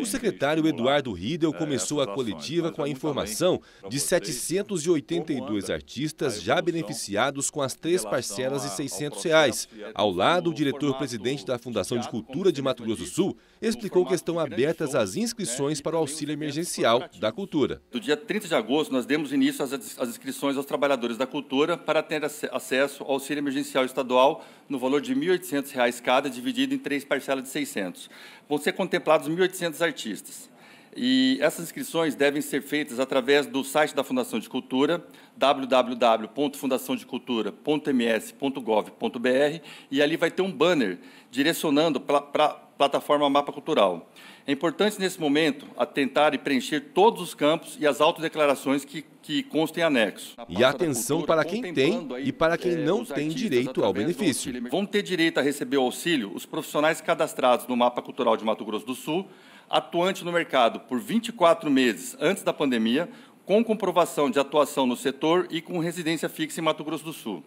O secretário Eduardo Riedel é, começou a coletiva com a informação de 782 artistas já beneficiados com as três parcelas de R$ 600. Reais. É ao lado, o diretor-presidente da Fundação de Cultura de Mato Grosso do Sul explicou que estão abertas as né, inscrições para o auxílio emergencial da cultura. No dia 30 de agosto, nós demos início às inscrições aos trabalhadores da cultura para ter acesso ao auxílio emergencial estadual no valor de R$ 1.800 cada, dividido em três parcelas de 600. Vão ser contemplados 1.800 artistas. E essas inscrições devem ser feitas através do site da Fundação de Cultura, www.fundaçãodecultura.ms.gov.br, e ali vai ter um banner direcionando para a plataforma Mapa Cultural. É importante, nesse momento, atentar e preencher todos os campos e as autodeclarações que, que constem anexo. E atenção cultura, para quem tem aí, e para quem é, não tem direito ao benefício. Vão ter direito a receber o auxílio os profissionais cadastrados no Mapa Cultural de Mato Grosso do Sul, atuante no mercado por 24 meses antes da pandemia, com comprovação de atuação no setor e com residência fixa em Mato Grosso do Sul.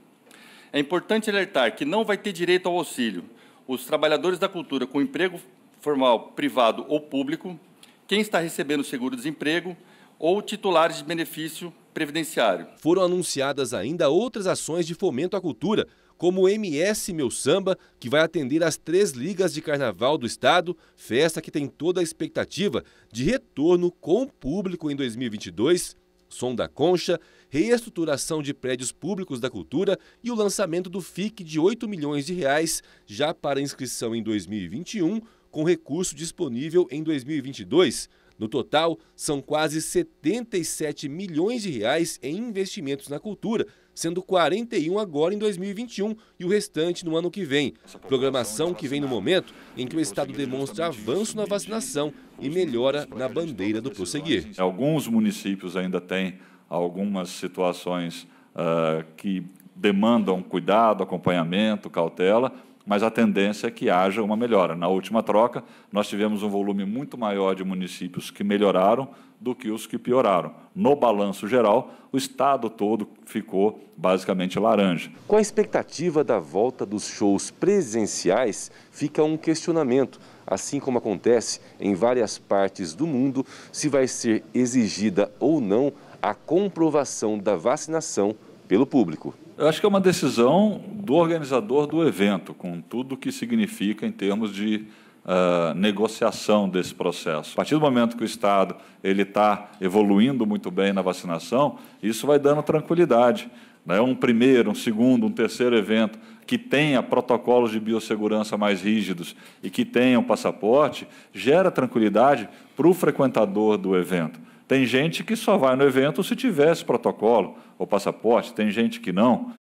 É importante alertar que não vai ter direito ao auxílio os trabalhadores da cultura com emprego formal privado ou público, quem está recebendo seguro-desemprego ou titulares de benefício previdenciário. Foram anunciadas ainda outras ações de fomento à cultura, como o MS Meu Samba, que vai atender as três ligas de carnaval do estado, festa que tem toda a expectativa de retorno com o público em 2022, som da concha, reestruturação de prédios públicos da cultura e o lançamento do FIC de 8 milhões de reais já para inscrição em 2021, com recurso disponível em 2022 no total, são quase 77 milhões de reais em investimentos na cultura, sendo 41 agora em 2021 e o restante no ano que vem. Programação que vem no momento em que o Estado demonstra avanço na vacinação e melhora na bandeira do prosseguir. Alguns municípios ainda têm algumas situações uh, que demandam cuidado, acompanhamento, cautela, mas a tendência é que haja uma melhora. Na última troca, nós tivemos um volume muito maior de municípios que melhoraram do que os que pioraram. No balanço geral, o estado todo ficou basicamente laranja. Com a expectativa da volta dos shows presenciais, fica um questionamento, assim como acontece em várias partes do mundo, se vai ser exigida ou não a comprovação da vacinação pelo público. Eu acho que é uma decisão do organizador do evento, com tudo o que significa em termos de uh, negociação desse processo. A partir do momento que o Estado ele está evoluindo muito bem na vacinação, isso vai dando tranquilidade. Né? Um primeiro, um segundo, um terceiro evento que tenha protocolos de biossegurança mais rígidos e que tenha um passaporte, gera tranquilidade para o frequentador do evento. Tem gente que só vai no evento se tiver esse protocolo ou passaporte, tem gente que não.